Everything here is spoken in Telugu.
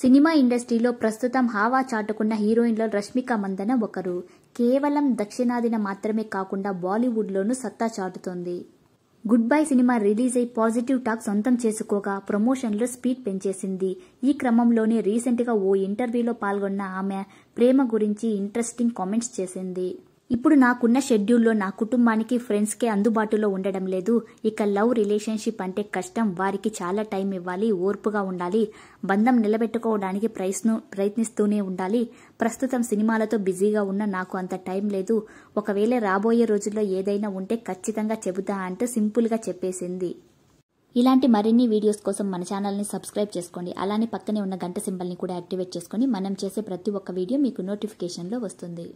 సినిమా ఇండస్ట్రీలో ప్రస్తుతం హావా చాటుకున్న హీరోయిన్లో రష్మిక మందన ఒకరు కేవలం దక్షిణాదిన మాత్రమే కాకుండా బాలీవుడ్లోనూ సత్తా చాటుతోంది గుడ్ బై సినిమా రిలీజ్ అయి పాజిటివ్ టాక్ సొంతం చేసుకోగా ప్రమోషన్లో స్పీడ్ పెంచేసింది ఈ క్రమంలోనే రీసెంట్గా ఓ ఇంటర్వ్యూలో పాల్గొన్న ఆమె ప్రేమ గురించి ఇంట్రెస్టింగ్ కామెంట్స్ చేసింది ఇప్పుడు నాకున్న షెడ్యూల్లో నా కుటుంబానికి ఫ్రెండ్స్కే అందుబాటులో ఉండడం లేదు ఇక లవ్ రిలేషన్షిప్ అంటే కష్టం వారికి చాలా టైం ఇవ్వాలి ఓర్పుగా ఉండాలి బంధం నిలబెట్టుకోవడానికి ప్రయత్నం ప్రయత్నిస్తూనే ఉండాలి ప్రస్తుతం సినిమాలతో బిజీగా ఉన్న నాకు అంత టైం లేదు ఒకవేళ రాబోయే రోజుల్లో ఏదైనా ఉంటే ఖచ్చితంగా చెబుతా అంటూ సింపుల్గా చెప్పేసింది ఇలాంటి మరిన్ని వీడియోస్ కోసం మన ఛానల్ని సబ్స్క్రైబ్ చేసుకోండి అలానే పక్కనే ఉన్న గంట సింబల్ని కూడా యాక్టివేట్ చేసుకొని మనం చేసే ప్రతి ఒక్క వీడియో మీకు నోటిఫికేషన్లో వస్తుంది